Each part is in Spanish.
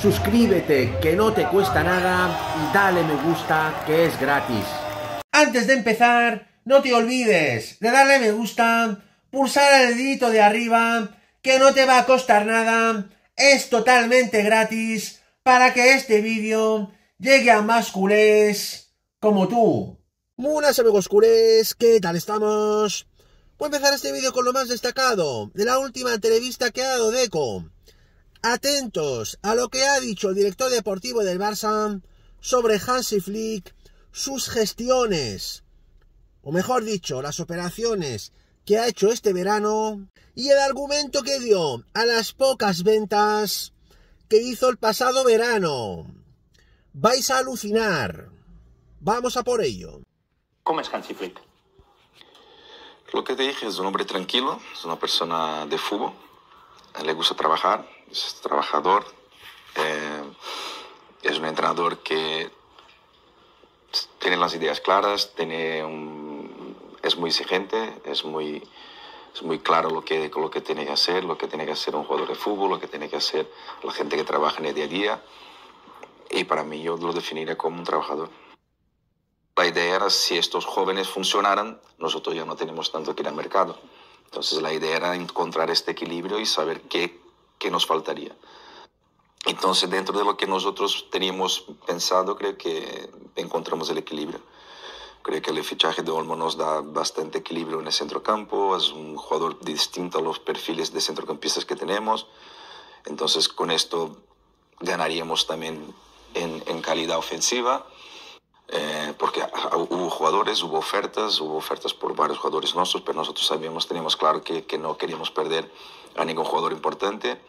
suscríbete que no te cuesta nada y dale me gusta que es gratis. Antes de empezar, no te olvides de darle me gusta, pulsar el dedito de arriba, que no te va a costar nada, es totalmente gratis para que este vídeo llegue a más culés como tú. Buenas amigos culés, ¿qué tal estamos? Voy a empezar este vídeo con lo más destacado de la última entrevista que ha dado Deco Atentos a lo que ha dicho el director deportivo del Barça sobre Hansi Flick, sus gestiones, o mejor dicho, las operaciones que ha hecho este verano y el argumento que dio a las pocas ventas que hizo el pasado verano. Vais a alucinar. Vamos a por ello. ¿Cómo es Hansi Flick? Lo que te dije es un hombre tranquilo, es una persona de fútbol, le gusta trabajar, es trabajador, eh, es un entrenador que tiene las ideas claras, tiene es muy exigente, es muy, muy claro lo que, lo que tiene que hacer, lo que tiene que hacer un jugador de fútbol, lo que tiene que hacer la gente que trabaja en el día a día. Y para mí yo lo definiría como un trabajador. La idea era si estos jóvenes funcionaran, nosotros ya no tenemos tanto que ir al mercado. Entonces la idea era encontrar este equilibrio y saber qué que nos faltaría. Entonces, dentro de lo que nosotros teníamos pensado, creo que encontramos el equilibrio. Creo que el fichaje de Olmo nos da bastante equilibrio en el centrocampo, es un jugador distinto a los perfiles de centrocampistas que tenemos. Entonces, con esto ganaríamos también en, en calidad ofensiva. Eh, porque hubo jugadores, hubo ofertas, hubo ofertas por varios jugadores nuestros, pero nosotros sabíamos, teníamos claro que, no queríamos perder a ningún jugador importante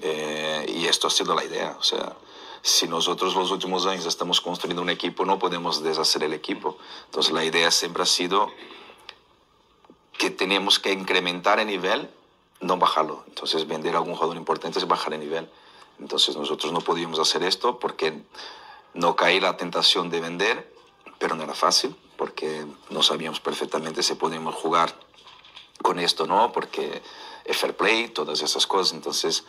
eh, y esto ha sido la idea. O sea, si nosotros los últimos años estamos construyendo un equipo, no podemos deshacer el equipo. Entonces la idea siempre ha sido que tenemos que incrementar el nivel, no bajarlo. Entonces vender a algún jugador importante es bajar el nivel. Entonces nosotros no podíamos hacer esto porque no caí la tentación de vender, pero no era fácil, porque no sabíamos perfectamente si podíamos jugar con esto no, porque es fair play, todas esas cosas. Entonces,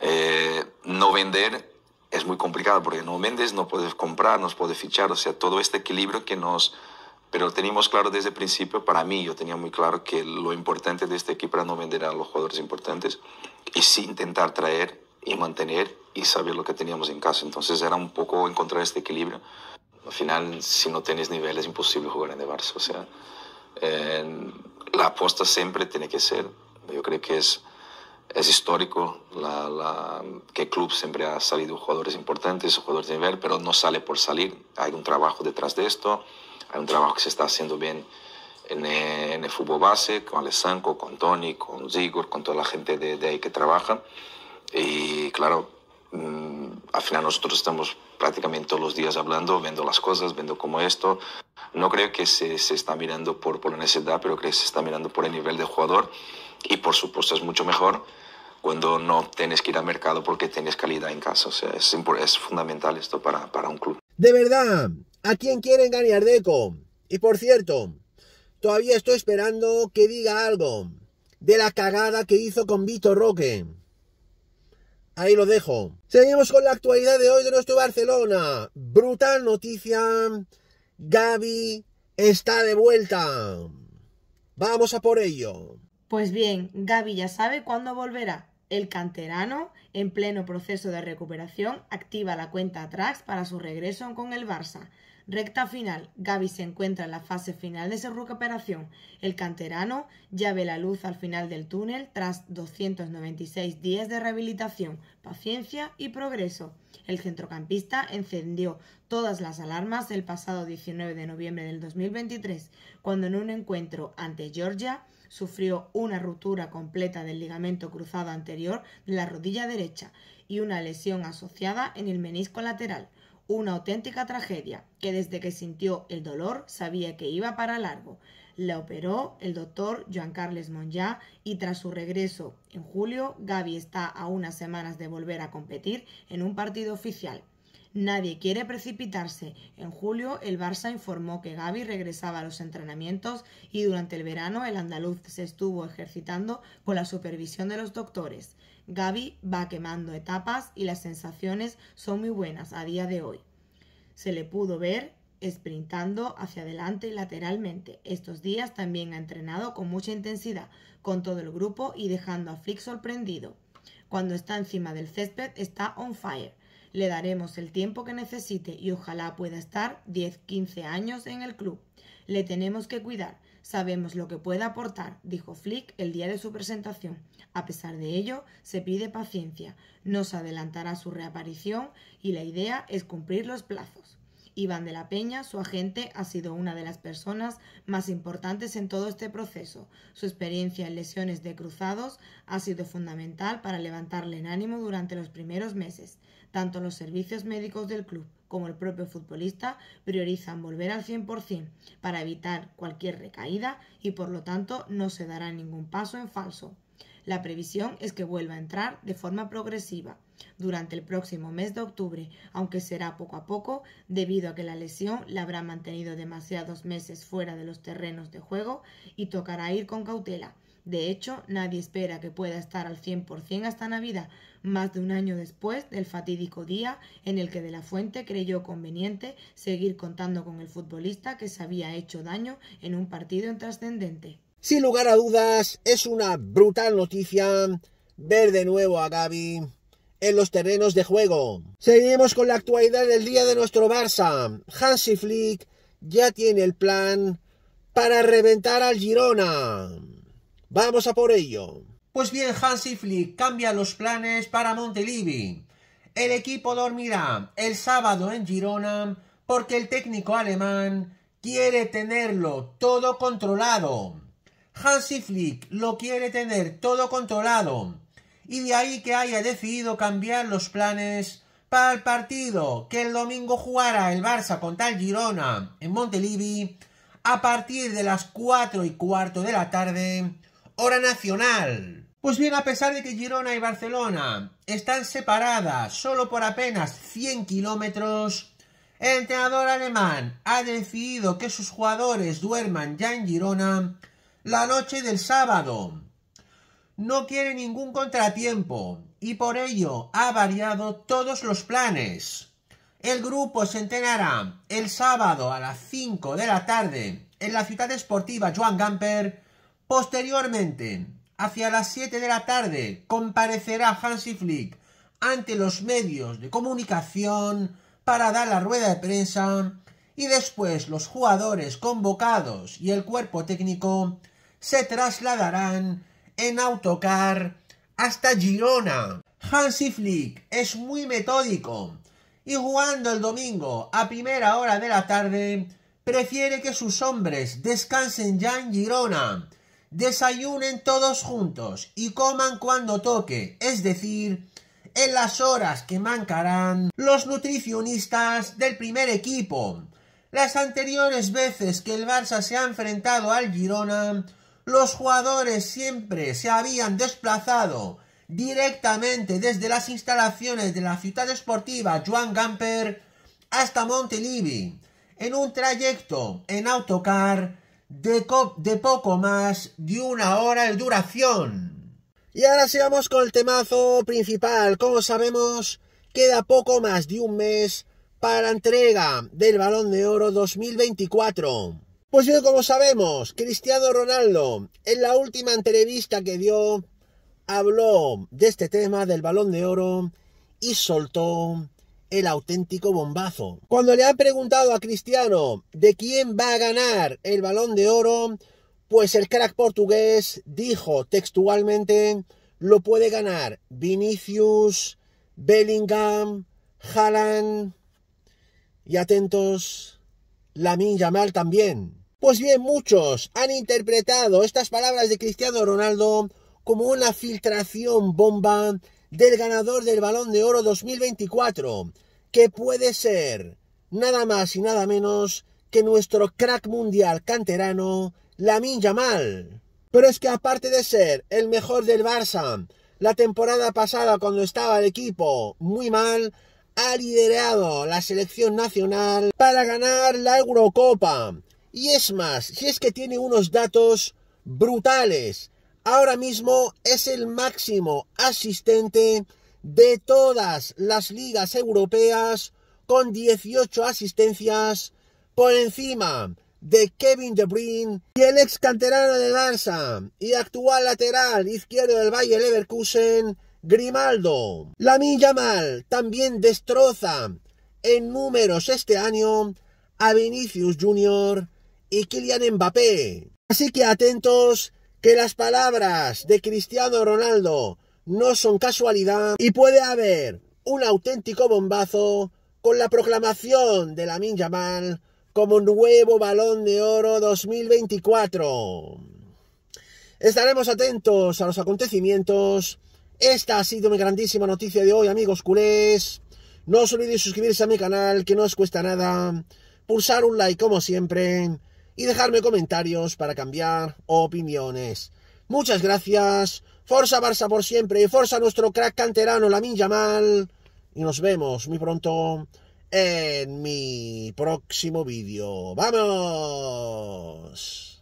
eh, no vender es muy complicado, porque no vendes, no puedes comprar, no puedes fichar, o sea, todo este equilibrio que nos... Pero teníamos claro desde el principio, para mí, yo tenía muy claro que lo importante de este equipo era no vender a los jugadores importantes y sí intentar traer y mantener y saber lo que teníamos en casa. Entonces era un poco encontrar este equilibrio. Al final, si no tienes nivel, es imposible jugar en el Barça. O sea, la apuesta siempre tiene que ser. Yo creo que es, es histórico la, que el club siempre ha salido jugadores importantes, jugadores de nivel, pero no sale por salir. Hay un trabajo detrás de esto, hay un trabajo que se está haciendo bien en, e, el fútbol base, con Alessanco, con Tony, con Zigor, con toda la gente de, de ahí que trabaja. Y claro, mm, al final nosotros estamos prácticamente todos los días hablando, viendo las cosas, viendo cómo esto. No creo que se, se está mirando por, por la necesidad, pero creo que se está mirando por el nivel de jugador y por supuesto es mucho mejor cuando no tienes que ir al mercado porque tienes calidad en casa. O sea, es, es fundamental esto para, para, un club. De verdad, ¿a quién quieren ganar Deco? Y por cierto, todavía estoy esperando que diga algo de la cagada que hizo con Vito Roque. Ahí lo dejo. Seguimos con la actualidad de hoy de nuestro Barcelona. Brutal noticia. Gaby está de vuelta. Vamos a por ello. Pues bien, Gaby ya sabe cuándo volverá. El canterano, en pleno proceso de recuperación, activa la cuenta atrás para su regreso con el Barça. Recta final. Gaby se encuentra en la fase final de su recuperación. El canterano ya ve la luz al final del túnel tras 296 días de rehabilitación, paciencia y progreso. El centrocampista encendió todas las alarmas el pasado 19 de noviembre del 2023, cuando en un encuentro ante Georgia sufrió una ruptura completa del ligamento cruzado anterior de la rodilla derecha y una lesión asociada en el menisco lateral. Una auténtica tragedia, que desde que sintió el dolor sabía que iba para largo. le operó el doctor Joan Carles Monjá y tras su regreso en julio, Gaby está a unas semanas de volver a competir en un partido oficial. Nadie quiere precipitarse. En julio, el Barça informó que Gaby regresaba a los entrenamientos y durante el verano el andaluz se estuvo ejercitando con la supervisión de los doctores. Gabi va quemando etapas y las sensaciones son muy buenas a día de hoy. Se le pudo ver sprintando hacia adelante y lateralmente. Estos días también ha entrenado con mucha intensidad con todo el grupo y dejando a Flick sorprendido. Cuando está encima del césped está on fire. Le daremos el tiempo que necesite y ojalá pueda estar 10-15 años en el club. Le tenemos que cuidar. Sabemos lo que puede aportar, dijo Flick el día de su presentación. A pesar de ello, se pide paciencia. No se adelantará su reaparición y la idea es cumplir los plazos. Iván de la Peña, su agente, ha sido una de las personas más importantes en todo este proceso. Su experiencia en lesiones de cruzados ha sido fundamental para levantarle en ánimo durante los primeros meses. Tanto los servicios médicos del club como el propio futbolista priorizan volver al 100% para evitar cualquier recaída y por lo tanto no se dará ningún paso en falso. La previsión es que vuelva a entrar de forma progresiva durante el próximo mes de octubre, aunque será poco a poco debido a que la lesión la habrá mantenido demasiados meses fuera de los terrenos de juego y tocará ir con cautela de hecho, nadie espera que pueda estar al 100% hasta Navidad, más de un año después del fatídico día en el que De la Fuente creyó conveniente seguir contando con el futbolista que se había hecho daño en un partido en trascendente. Sin lugar a dudas, es una brutal noticia ver de nuevo a Gaby en los terrenos de juego. Seguimos con la actualidad del día de nuestro Barça. Hansi Flick ya tiene el plan para reventar al Girona. Vamos a por ello. Pues bien, Hansi Flick cambia los planes para Montelivi. El equipo dormirá el sábado en Girona porque el técnico alemán quiere tenerlo todo controlado. Hansi Flick lo quiere tener todo controlado. Y de ahí que haya decidido cambiar los planes para el partido que el domingo jugará el Barça contra el Girona en Montelivi a partir de las 4 y cuarto de la tarde Hora nacional. Pues bien, a pesar de que Girona y Barcelona están separadas solo por apenas 100 kilómetros, el entrenador alemán ha decidido que sus jugadores duerman ya en Girona la noche del sábado. No quiere ningún contratiempo y por ello ha variado todos los planes. El grupo se entrenará el sábado a las 5 de la tarde en la ciudad deportiva Joan Gamper Posteriormente, hacia las 7 de la tarde, comparecerá Hansi Flick ante los medios de comunicación para dar la rueda de prensa y después los jugadores convocados y el cuerpo técnico se trasladarán en autocar hasta Girona. Hansi Flick es muy metódico y jugando el domingo a primera hora de la tarde prefiere que sus hombres descansen ya en Girona desayunen todos juntos y coman cuando toque, es decir, en las horas que mancarán los nutricionistas del primer equipo. Las anteriores veces que el Barça se ha enfrentado al Girona, los jugadores siempre se habían desplazado directamente desde las instalaciones de la ciudad esportiva Joan Gamper hasta Montelivi, en un trayecto en autocar de, poco más de una hora de duración. Y ahora sigamos con el temazo principal. Como sabemos, queda poco más de un mes para entrega del Balón de Oro 2024. Pues bien, como sabemos, Cristiano Ronaldo, en la última entrevista que dio, habló de este tema del Balón de Oro y soltó el auténtico bombazo. Cuando le han preguntado a Cristiano de quién va a ganar el balón de oro, pues el crack portugués dijo textualmente, lo puede ganar Vinicius, Bellingham, Haaland y atentos, Lamin Mal también. Pues bien, muchos han interpretado estas palabras de Cristiano Ronaldo como una filtración bomba del ganador del Balón de Oro 2024, que puede ser nada más y nada menos que nuestro crack mundial canterano, Lamin Yamal. Pero es que aparte de ser el mejor del Barça, la temporada pasada cuando estaba el equipo muy mal, ha liderado la selección nacional para ganar la Eurocopa. Y es más, si es que tiene unos datos brutales ahora mismo es el máximo asistente de todas las ligas europeas con 18 asistencias por encima de Kevin De Bruyne y el ex canterano de Barça y actual lateral izquierdo del Valle Leverkusen, Grimaldo. milla mal también destroza en números este año a Vinicius Jr. y Kylian Mbappé. Así que atentos que las palabras de Cristiano Ronaldo no son casualidad y puede haber un auténtico bombazo con la proclamación de la Minjamal como nuevo balón de oro 2024. Estaremos atentos a los acontecimientos. Esta ha sido mi grandísima noticia de hoy, amigos culés. No os olvidéis suscribirse a mi canal, que no os cuesta nada. Pulsar un like como siempre y dejarme comentarios para cambiar opiniones. Muchas gracias. Forza Barça por siempre. Forza nuestro crack canterano la Lamin Mal. Y nos vemos muy pronto en mi próximo vídeo. ¡Vamos!